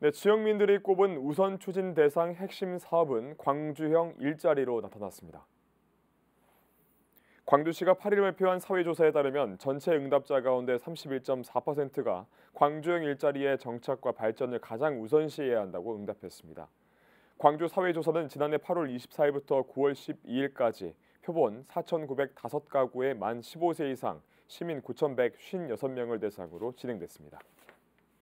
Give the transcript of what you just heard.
네, 지역민들이 꼽은 우선 추진 대상 핵심 사업은 광주형 일자리로 나타났습니다. 광주시가 8일 발표한 사회조사에 따르면 전체 응답자 가운데 31.4%가 광주형 일자리의 정착과 발전을 가장 우선시해야 한다고 응답했습니다. 광주 사회조사는 지난해 8월 24일부터 9월 12일까지 표본 4,905가구의 만 15세 이상 시민 9,156명을 대상으로 진행됐습니다.